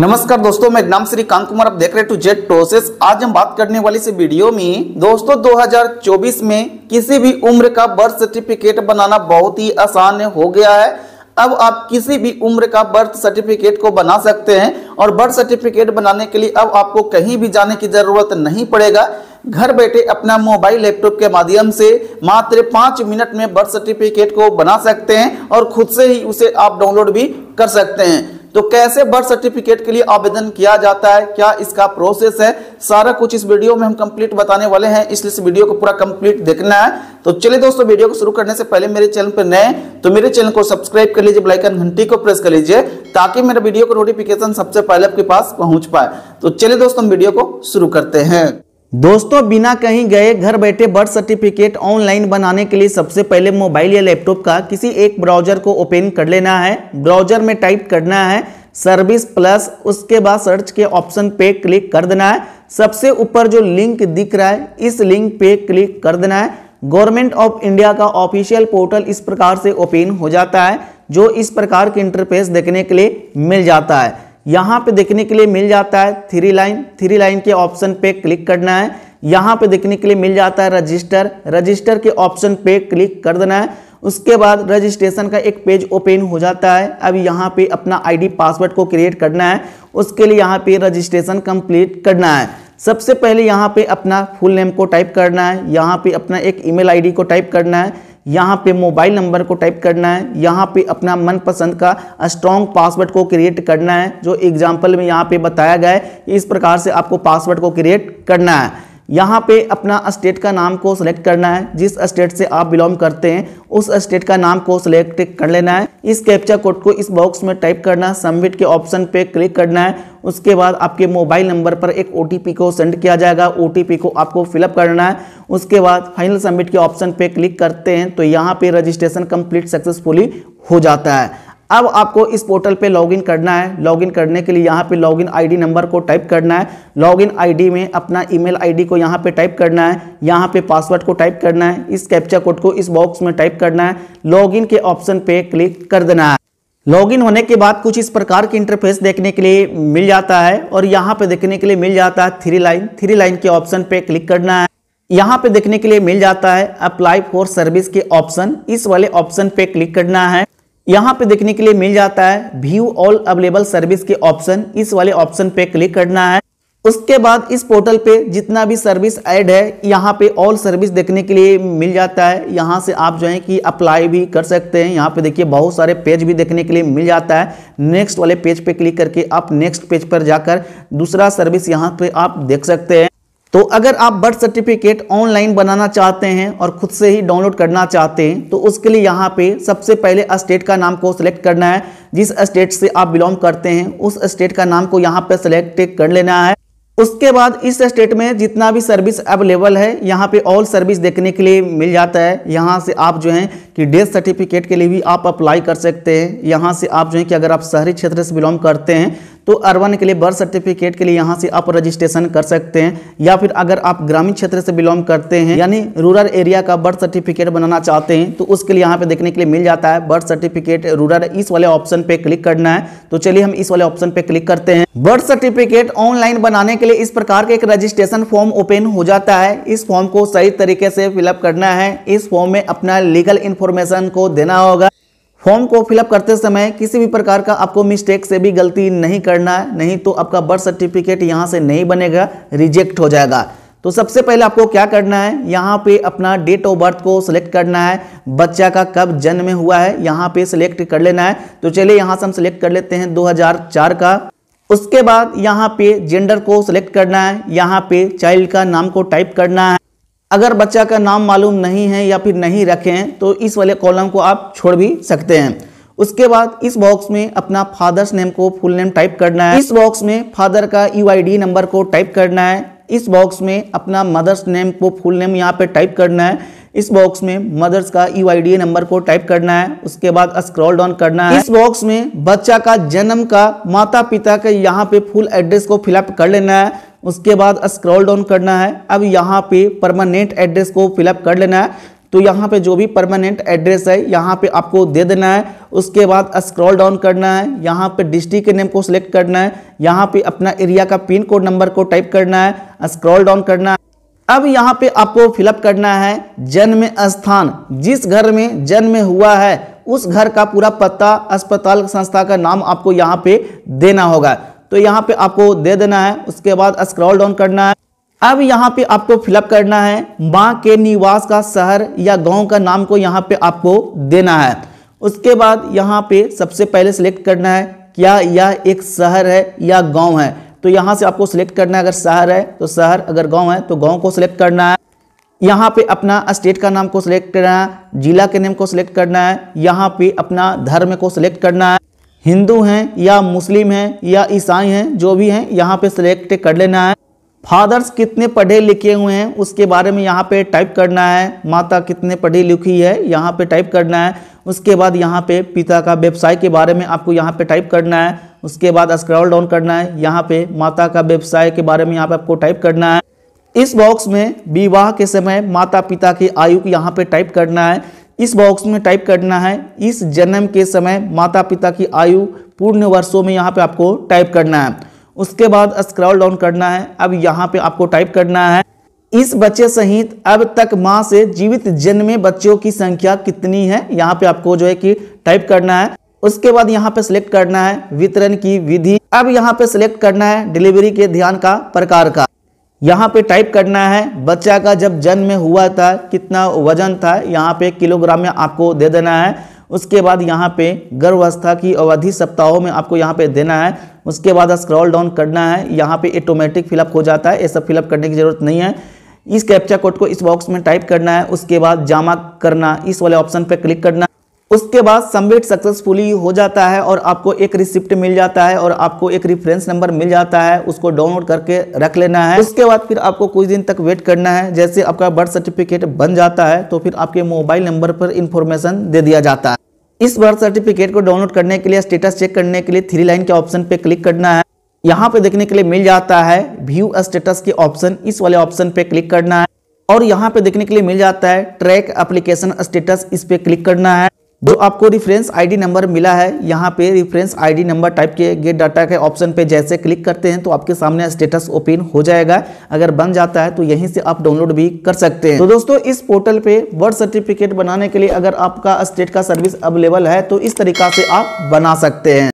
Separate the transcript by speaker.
Speaker 1: नमस्कार दोस्तों मैं नाम श्री कांत कुमार आप देख रहे टू जेट प्रोसेस आज हम बात करने वाली इस वीडियो में दोस्तों 2024 में किसी भी उम्र का बर्थ सर्टिफिकेट बनाना बहुत ही आसान हो गया है अब आप किसी भी उम्र का बर्थ सर्टिफिकेट को बना सकते हैं और बर्थ सर्टिफिकेट बनाने के लिए अब आपको कहीं भी जाने की जरूरत नहीं पड़ेगा घर बैठे अपना मोबाइल लैपटॉप के माध्यम से मात्र पांच मिनट में बर्थ सर्टिफिकेट को बना सकते हैं और खुद से ही उसे आप डाउनलोड भी कर सकते हैं तो कैसे बर्थ सर्टिफिकेट के लिए आवेदन किया जाता है क्या इसका प्रोसेस है सारा कुछ इस वीडियो में हम कंप्लीट बताने वाले हैं इसलिए इस वीडियो को पूरा कंप्लीट देखना है तो चलिए दोस्तों वीडियो को शुरू करने से पहले मेरे चैनल पर नए तो मेरे चैनल को सब्सक्राइब कर लीजिए ब्लाइकन घंटी को प्रेस कर लीजिए ताकि मेरा वीडियो का नोटिफिकेशन सबसे पहले आपके पास पहुंच पाए तो चलिए दोस्तों हम वीडियो को शुरू करते हैं दोस्तों बिना कहीं गए घर बैठे बर्थ सर्टिफिकेट ऑनलाइन बनाने के लिए सबसे पहले मोबाइल या लैपटॉप का किसी एक ब्राउजर को ओपन कर लेना है ब्राउजर में टाइप करना है सर्विस प्लस उसके बाद सर्च के ऑप्शन पे क्लिक कर देना है सबसे ऊपर जो लिंक दिख रहा है इस लिंक पे क्लिक कर देना है गवर्नमेंट ऑफ इंडिया का ऑफिशियल पोर्टल इस प्रकार से ओपन हो जाता है जो इस प्रकार के इंटरफेस देखने के लिए मिल जाता है यहाँ पे देखने के लिए मिल जाता है थ्री लाइन थ्री लाइन के ऑप्शन पे क्लिक करना है यहाँ पे देखने के लिए मिल जाता है रजिस्टर रजिस्टर के ऑप्शन पे क्लिक कर देना है उसके बाद रजिस्ट्रेशन का एक पेज ओपन हो जाता है अब यहाँ पे अपना आईडी पासवर्ड को क्रिएट करना है उसके लिए यहाँ पे रजिस्ट्रेशन कंप्लीट करना है सबसे पहले यहाँ पे अपना फुल नेम को टाइप करना है यहाँ पे अपना एक ईमेल आईडी को टाइप करना है यहाँ पे मोबाइल नंबर को टाइप करना है यहाँ पे अपना मनपसंद का स्ट्रॉन्ग पासवर्ड को क्रिएट करना है जो एग्जाम्पल में यहाँ पे बताया गया है इस प्रकार से आपको पासवर्ड को क्रिएट करना है यहाँ पे अपना स्टेट का नाम को सिलेक्ट करना है जिस स्टेट से आप बिलोंग करते हैं उस स्टेट का नाम को सिलेक्ट कर लेना है इस कैप्चा कोड को इस बॉक्स में टाइप करना है सबमिट के ऑप्शन पे क्लिक करना है उसके बाद आपके मोबाइल नंबर पर एक ओ को सेंड किया जाएगा ओ को आपको फिलअप करना है उसके बाद फाइनल सबमिट के ऑप्शन पे क्लिक करते हैं तो यहाँ पे रजिस्ट्रेशन कंप्लीट सक्सेसफुली हो जाता है अब आपको इस पोर्टल पे लॉगिन करना है लॉगिन करने के लिए यहाँ पे लॉगिन आईडी नंबर को टाइप करना है लॉगिन आईडी में अपना ईमेल आईडी को यहाँ पे टाइप करना है यहाँ पे पासवर्ड को टाइप करना है इस कैप्चा कोड को इस बॉक्स में टाइप करना है लॉगिन के ऑप्शन पे क्लिक कर देना है लॉगिन होने के बाद कुछ इस प्रकार के इंटरफेस देखने के लिए मिल जाता है और यहाँ पे देखने के लिए मिल जाता है थ्री लाइन थ्री लाइन के ऑप्शन पे क्लिक करना है यहाँ पे देखने के लिए मिल जाता है अप्लाई फॉर सर्विस के ऑप्शन इस वाले ऑप्शन पे क्लिक करना है यहाँ पे देखने के लिए मिल जाता है व्यू ऑल अवेलेबल सर्विस के ऑप्शन इस वाले ऑप्शन पे क्लिक करना है उसके बाद इस पोर्टल पे जितना भी सर्विस ऐड है यहाँ पे ऑल सर्विस देखने के लिए मिल जाता है यहाँ से आप जो है कि अप्लाई भी कर सकते हैं यहाँ पे देखिए बहुत सारे पेज भी देखने के लिए मिल जाता है नेक्स्ट वाले पेज पे क्लिक करके आप नेक्स्ट पेज पर जाकर दूसरा सर्विस यहाँ पे आप देख सकते हैं तो अगर आप बर्थ सर्टिफिकेट ऑनलाइन बनाना चाहते हैं और खुद से ही डाउनलोड करना चाहते हैं तो उसके लिए यहाँ पे सबसे पहले स्टेट का नाम को सिलेक्ट करना है जिस स्टेट से आप बिलोंग करते हैं उस स्टेट का नाम को यहाँ पे सिलेक्ट कर लेना है उसके बाद इस स्टेट में जितना भी सर्विस अवेलेबल है यहाँ पे ऑल सर्विस देखने के लिए मिल जाता है यहाँ से आप जो है कि डेथ सर्टिफिकेट के लिए भी आप अप्लाई कर सकते हैं यहाँ से आप जो है कि अगर आप शहरी क्षेत्र से बिलोंग करते हैं तो अर्बन के लिए बर्थ सर्टिफिकेट के लिए यहाँ से आप रजिस्ट्रेशन कर सकते हैं या फिर अगर आप ग्रामीण क्षेत्र से बिलोंग करते हैं यानी रूरल एरिया का बर्थ सर्टिफिकेट बनाना चाहते हैं तो उसके लिए यहाँ पे देखने के लिए मिल जाता है बर्थ सर्टिफिकेट रूरल इस वाले ऑप्शन पे क्लिक करना है तो चलिए हम इस वाले ऑप्शन पे क्लिक करते हैं बर्थ सर्टिफिकेट ऑनलाइन बनाने के लिए इस प्रकार के एक रजिस्ट्रेशन फॉर्म ओपन हो जाता है इस फॉर्म को सही तरीके से फिलअप करना है इस फॉर्म में अपना लीगल इन्फॉर्मेशन को देना होगा फॉर्म को फिलअप करते समय किसी भी प्रकार का आपको मिस्टेक से भी गलती नहीं करना है नहीं तो आपका बर्थ सर्टिफिकेट यहाँ से नहीं बनेगा रिजेक्ट हो जाएगा तो सबसे पहले आपको क्या करना है यहाँ पे अपना डेट ऑफ बर्थ को सिलेक्ट करना है बच्चा का कब जन्म हुआ है यहाँ पे सिलेक्ट कर लेना है तो चलिए यहाँ से हम सिलेक्ट कर लेते हैं 2004 का उसके बाद यहाँ पे जेंडर को सिलेक्ट करना है यहाँ पे चाइल्ड का नाम को टाइप करना है अगर बच्चा का नाम मालूम नहीं है या फिर नहीं रखें तो इस वाले कॉलम को आप छोड़ भी सकते हैं उसके बाद इस बॉक्स में अपना फादर्स नेम को फुल नेम टाइप करना है इस बॉक्स में फादर का यू नंबर को टाइप करना है इस बॉक्स में अपना मदर्स नेम को फुल नेम यहाँ पे टाइप करना है इस बॉक्स में मदर्स का यू नंबर को टाइप करना है उसके बाद स्क्रॉल डाउन करना है इस बॉक्स में बच्चा का जन्म का माता पिता के यहाँ पे फुल एड्रेस को फिलअप कर लेना है उसके बाद स्क्रॉल डाउन करना है अब यहाँ पे परमानेंट एड्रेस को फिलअप कर लेना है तो यहाँ पे जो भी परमानेंट एड्रेस है यहाँ पे आपको दे देना है उसके बाद स्क्रॉल डाउन करना है यहाँ पे डिस्ट्रिक्ट के नेम को सिलेक्ट करना है यहाँ पे अपना एरिया का पिन कोड नंबर को टाइप करना है स्क्रॉल डाउन करना है अब यहाँ पे आपको फिलअप करना है जन्म स्थान जिस घर में जन्म हुआ है उस घर का पूरा पता अस्पताल संस्था का नाम आपको यहाँ पे देना होगा तो यहाँ पे आपको दे देना है उसके बाद स्क्रॉल डाउन करना है अब यहाँ पे आपको फिलअप करना है माँ के निवास का शहर या गांव का नाम को यहाँ पे आपको देना है उसके बाद यहाँ पे सबसे पहले सिलेक्ट करना है क्या यह एक शहर है या गांव है तो यहाँ से आपको सिलेक्ट करना है अगर शहर है तो शहर अगर गांव है तो गांव को सिलेक्ट करना है यहाँ पे अपना स्टेट का नाम को सिलेक्ट करना है जिला के नेम को सिलेक्ट करना है यहाँ पे अपना धर्म को सिलेक्ट करना है हिंदू हैं या मुस्लिम हैं या ईसाई हैं जो भी हैं यहाँ पे सिलेक्ट कर लेना है फादर्स कितने पढ़े लिखे हुए हैं उसके बारे में यहाँ पे टाइप करना है माता कितने पढ़ी लिखी है यहाँ पे टाइप करना है उसके बाद यहाँ पे पिता का व्यवसाय के बारे में आपको यहाँ पे टाइप करना है उसके बाद स्क्रॉल डाउन करना है यहाँ पे माता का व्यवसाय के बारे में यहाँ पे आपको टाइप करना है इस बॉक्स में विवाह के समय माता पिता की आयु यहाँ पे टाइप करना है इस बॉक्स में टाइप करना है इस जन्म के समय माता पिता की आयु पूर्ण वर्षों में यहाँ पे आपको टाइप करना है उसके बाद स्क्रॉल डाउन करना है अब यहाँ पे आपको टाइप करना है इस बच्चे सहित अब तक माँ से जीवित जन्मे बच्चों की संख्या कितनी है यहाँ पे आपको जो है कि टाइप करना है उसके बाद यहाँ पे सिलेक्ट करना है वितरण की विधि अब यहाँ पे सिलेक्ट करना है डिलीवरी के ध्यान का प्रकार का यहाँ पे टाइप करना है बच्चा का जब जन्म हुआ था कितना वजन था यहाँ पे किलोग्राम में आपको दे देना है उसके बाद यहाँ पे गर्भावस्था की अवधि सप्ताहों में आपको यहाँ पे देना है उसके बाद स्क्रॉल डाउन करना है यहाँ पे ऑटोमेटिक फिलअप हो जाता है ये सब फिलअप करने की ज़रूरत नहीं है इस कैप्चा कोड को इस बॉक्स में टाइप करना है उसके बाद जमा करना इस वाले ऑप्शन पर क्लिक करना उसके बाद सबमिट सक्सेसफुली हो जाता है और आपको एक रिसिप्ट मिल जाता है और आपको एक रिफरेंस नंबर मिल जाता है उसको डाउनलोड करके रख लेना है उसके बाद फिर आपको कुछ दिन तक वेट करना है जैसे आपका बर्थ सर्टिफिकेट बन जाता है तो फिर आपके मोबाइल नंबर पर इंफॉर्मेशन दे दिया जाता है इस बर्थ सर्टिफिकेट को डाउनलोड करने के लिए स्टेटस चेक करने के लिए थ्री लाइन के ऑप्शन पे क्लिक करना है यहाँ पे देखने के लिए मिल जाता है व्यू स्टेटस के ऑप्शन इस वाले ऑप्शन पे क्लिक करना है और यहाँ पे देखने के लिए मिल जाता है ट्रैक एप्लीकेशन स्टेटस इस पे क्लिक करना है जो आपको रिफरेंस आईडी नंबर मिला है यहाँ पे रिफरेंस आईडी नंबर टाइप के गेट डाटा के ऑप्शन पे जैसे क्लिक करते हैं तो आपके सामने स्टेटस ओपन हो जाएगा अगर बन जाता है तो यहीं से आप डाउनलोड भी कर सकते हैं तो दोस्तों इस पोर्टल पे बर्थ सर्टिफिकेट बनाने के लिए अगर आपका स्टेट का सर्विस अवेलेबल है तो इस तरीका से आप बना सकते हैं